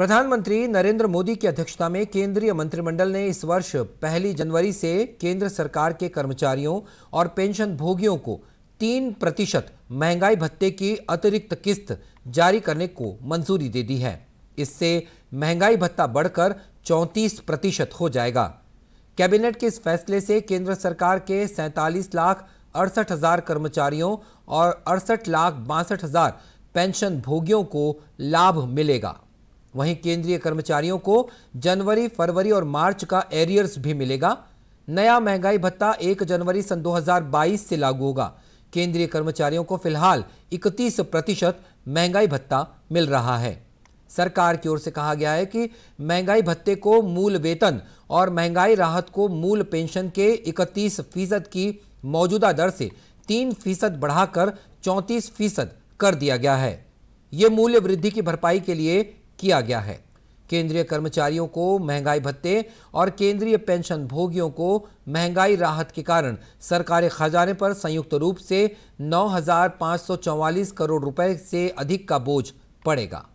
प्रधानमंत्री नरेंद्र मोदी की अध्यक्षता में केंद्रीय मंत्रिमंडल ने इस वर्ष पहली जनवरी से केंद्र सरकार के कर्मचारियों और पेंशन भोगियों को तीन प्रतिशत महंगाई भत्ते की अतिरिक्त किस्त जारी करने को मंजूरी दे दी है इससे महंगाई भत्ता बढ़कर 34 प्रतिशत हो जाएगा कैबिनेट के इस फैसले से केंद्र सरकार के सैंतालीस लाख अड़सठ हजार कर्मचारियों और अड़सठ लाख बासठ हजार पेंशन भोगियों को लाभ मिलेगा वहीं केंद्रीय कर्मचारियों को जनवरी फरवरी और मार्च का एरियर्स भी मिलेगा नया महंगाई भत्ता 1 जनवरी सन 2022 से लागू होगा केंद्रीय कर्मचारियों को फिलहाल 31 प्रतिशत महंगाई भत्ता मिल रहा है सरकार की ओर से कहा गया है कि महंगाई भत्ते को मूल वेतन और महंगाई राहत को मूल पेंशन के 31 फीसद की मौजूदा दर से 3 फीसद बढ़ाकर 34 फीसद कर दिया गया है ये मूल्य वृद्धि की भरपाई के लिए किया गया है केंद्रीय कर्मचारियों को महंगाई भत्ते और केंद्रीय पेंशन भोगियों को महंगाई राहत के कारण सरकारी खजाने पर संयुक्त रूप से नौ करोड़ रुपए से अधिक का बोझ पड़ेगा